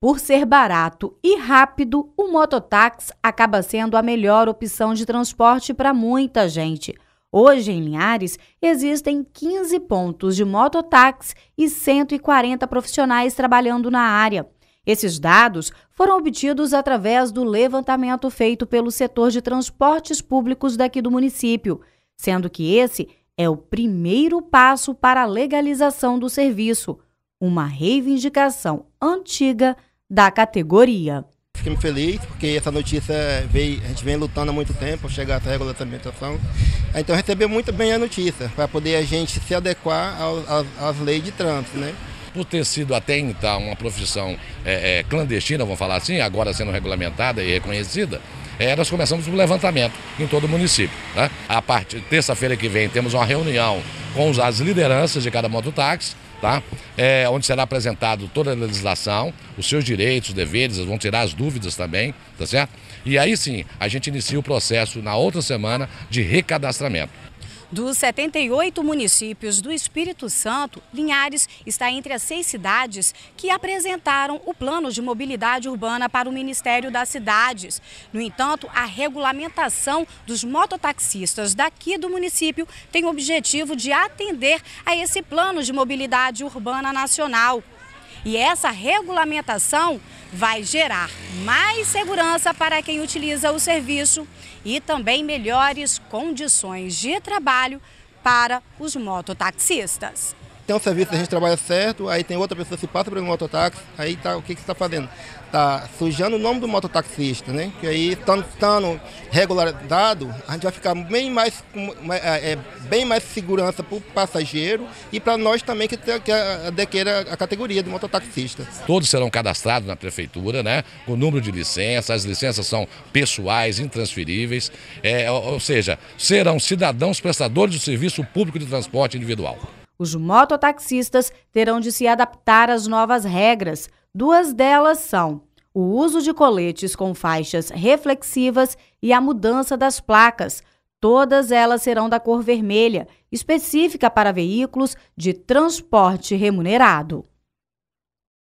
Por ser barato e rápido, o mototáxi acaba sendo a melhor opção de transporte para muita gente. Hoje, em Linhares, existem 15 pontos de mototáxi e 140 profissionais trabalhando na área. Esses dados foram obtidos através do levantamento feito pelo setor de transportes públicos daqui do município, sendo que esse é o primeiro passo para a legalização do serviço, uma reivindicação antiga da categoria. Fiquei feliz porque essa notícia veio, a gente vem lutando há muito tempo para chegar a essa regulamentação. Então recebeu muito bem a notícia para poder a gente se adequar às, leis de trânsito, né? por ter sido até então uma profissão é, é, clandestina, vamos falar assim, agora sendo regulamentada e reconhecida, é, nós começamos o um levantamento em todo o município. Né? A partir terça-feira que vem temos uma reunião com as lideranças de cada mototáxi, tá? É, onde será apresentado toda a legislação, os seus direitos, os deveres, vão tirar as dúvidas também, tá certo? E aí sim, a gente inicia o processo na outra semana de recadastramento. Dos 78 municípios do Espírito Santo, Linhares está entre as seis cidades que apresentaram o plano de mobilidade urbana para o Ministério das Cidades. No entanto, a regulamentação dos mototaxistas daqui do município tem o objetivo de atender a esse plano de mobilidade urbana nacional. E essa regulamentação vai gerar mais segurança para quem utiliza o serviço e também melhores condições de trabalho para os mototaxistas tem um serviço que a gente trabalha certo, aí tem outra pessoa que se passa um mototáxi, aí tá, o que, que você está fazendo? Está sujando o nome do mototaxista, né? Que aí, estando, regularizado, a gente vai ficar bem mais, é, é, bem mais segurança para o passageiro e para nós também que, que adequeira a categoria do mototaxista. Todos serão cadastrados na prefeitura, né? Com o número de licença, as licenças são pessoais, intransferíveis, é, ou, ou seja, serão cidadãos prestadores do serviço público de transporte individual. Os mototaxistas terão de se adaptar às novas regras. Duas delas são o uso de coletes com faixas reflexivas e a mudança das placas. Todas elas serão da cor vermelha, específica para veículos de transporte remunerado.